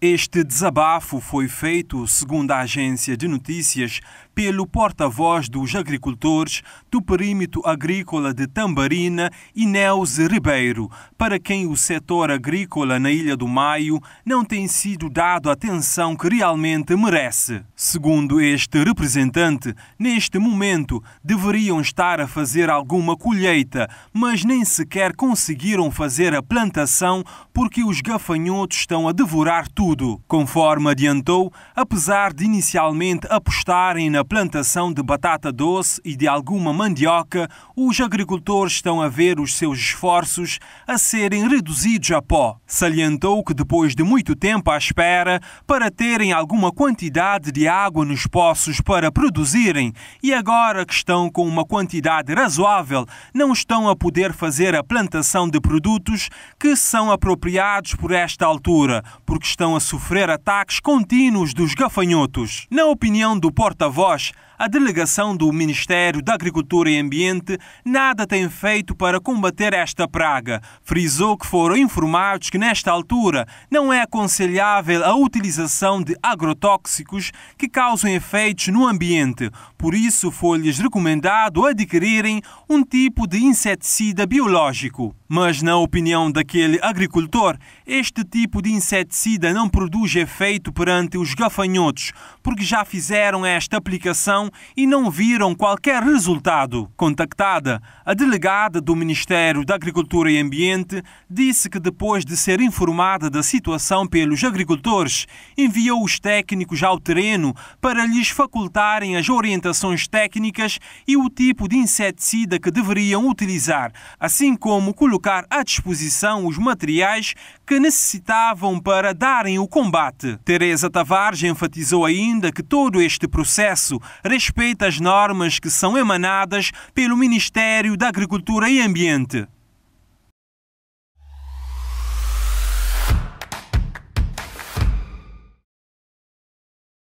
Este desabafo foi feito, segundo a agência de notícias, pelo porta-voz dos agricultores do perímetro agrícola de Tambarina, Ineus Ribeiro, para quem o setor agrícola na Ilha do Maio não tem sido dado a atenção que realmente merece. Segundo este representante, neste momento deveriam estar a fazer alguma colheita, mas nem sequer conseguiram fazer a plantação porque os gafanhotos estão a devorar tudo. Conforme adiantou, apesar de inicialmente apostarem na plantação de batata doce e de alguma mandioca, os agricultores estão a ver os seus esforços a serem reduzidos a pó. Salientou que depois de muito tempo à espera para terem alguma quantidade de água nos poços para produzirem e agora que estão com uma quantidade razoável, não estão a poder fazer a plantação de produtos que são apropriados por esta altura, porque estão a sofrer ataques contínuos dos gafanhotos. Na opinião do porta-voz a delegação do Ministério da Agricultura e Ambiente nada tem feito para combater esta praga. Frisou que foram informados que, nesta altura, não é aconselhável a utilização de agrotóxicos que causam efeitos no ambiente. Por isso, foi-lhes recomendado adquirirem um tipo de inseticida biológico. Mas, na opinião daquele agricultor, este tipo de inseticida não produz efeito perante os gafanhotos, porque já fizeram esta aplicação comunicação e não viram qualquer resultado. Contactada, a delegada do Ministério da Agricultura e Ambiente disse que depois de ser informada da situação pelos agricultores, enviou os técnicos ao terreno para lhes facultarem as orientações técnicas e o tipo de inseticida que deveriam utilizar, assim como colocar à disposição os materiais que necessitavam para darem o combate. Teresa Tavares enfatizou ainda que todo este processo respeita as normas que são emanadas pelo Ministério da Agricultura e Ambiente.